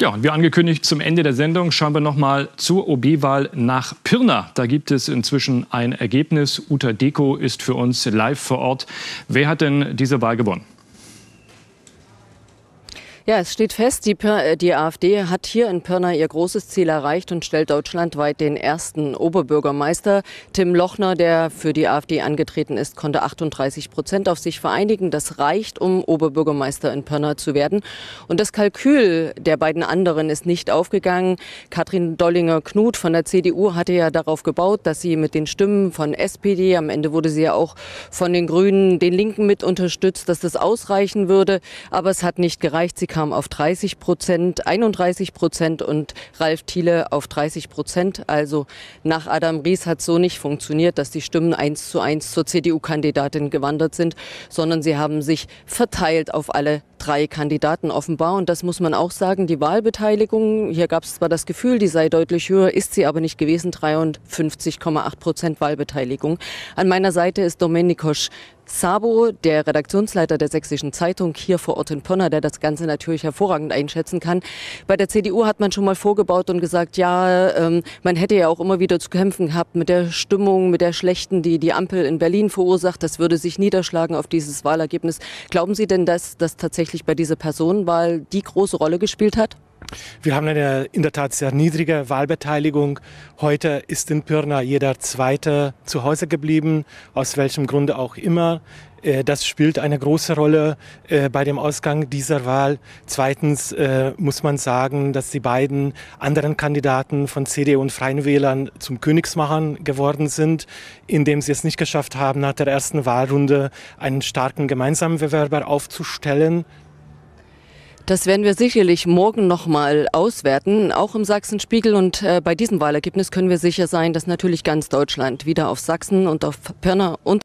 Ja, und wie angekündigt, zum Ende der Sendung schauen wir nochmal zur OB-Wahl nach Pirna. Da gibt es inzwischen ein Ergebnis. Uta Deko ist für uns live vor Ort. Wer hat denn diese Wahl gewonnen? Ja, es steht fest, die, äh, die, AfD hat hier in Pirna ihr großes Ziel erreicht und stellt deutschlandweit den ersten Oberbürgermeister. Tim Lochner, der für die AfD angetreten ist, konnte 38 Prozent auf sich vereinigen. Das reicht, um Oberbürgermeister in Pirna zu werden. Und das Kalkül der beiden anderen ist nicht aufgegangen. Katrin Dollinger-Knut von der CDU hatte ja darauf gebaut, dass sie mit den Stimmen von SPD, am Ende wurde sie ja auch von den Grünen, den Linken mit unterstützt, dass das ausreichen würde. Aber es hat nicht gereicht. Sie kam auf 30 Prozent, 31 Prozent und Ralf Thiele auf 30 Prozent. Also nach Adam Ries hat so nicht funktioniert, dass die Stimmen eins zu eins zur CDU-Kandidatin gewandert sind, sondern sie haben sich verteilt auf alle drei Kandidaten offenbar. Und das muss man auch sagen, die Wahlbeteiligung, hier gab es zwar das Gefühl, die sei deutlich höher, ist sie aber nicht gewesen, 53,8 Prozent Wahlbeteiligung. An meiner Seite ist Domenikos Hosch. Sabo, der Redaktionsleiter der Sächsischen Zeitung hier vor Ort in Ponna, der das Ganze natürlich hervorragend einschätzen kann. Bei der CDU hat man schon mal vorgebaut und gesagt, ja, ähm, man hätte ja auch immer wieder zu kämpfen gehabt mit der Stimmung, mit der schlechten, die die Ampel in Berlin verursacht. Das würde sich niederschlagen auf dieses Wahlergebnis. Glauben Sie denn, dass das tatsächlich tatsächlich bei dieser Personenwahl weil die große Rolle gespielt hat? Wir haben eine in der Tat sehr niedrige Wahlbeteiligung. Heute ist in Pirna jeder Zweite zu Hause geblieben, aus welchem Grunde auch immer. Äh, das spielt eine große Rolle äh, bei dem Ausgang dieser Wahl. Zweitens äh, muss man sagen, dass die beiden anderen Kandidaten von CDU und Freien Wählern zum Königsmachern geworden sind, indem sie es nicht geschafft haben, nach der ersten Wahlrunde einen starken gemeinsamen Bewerber aufzustellen. Das werden wir sicherlich morgen nochmal auswerten, auch im Sachsenspiegel. Und äh, bei diesem Wahlergebnis können wir sicher sein, dass natürlich ganz Deutschland wieder auf Sachsen und auf Pirna und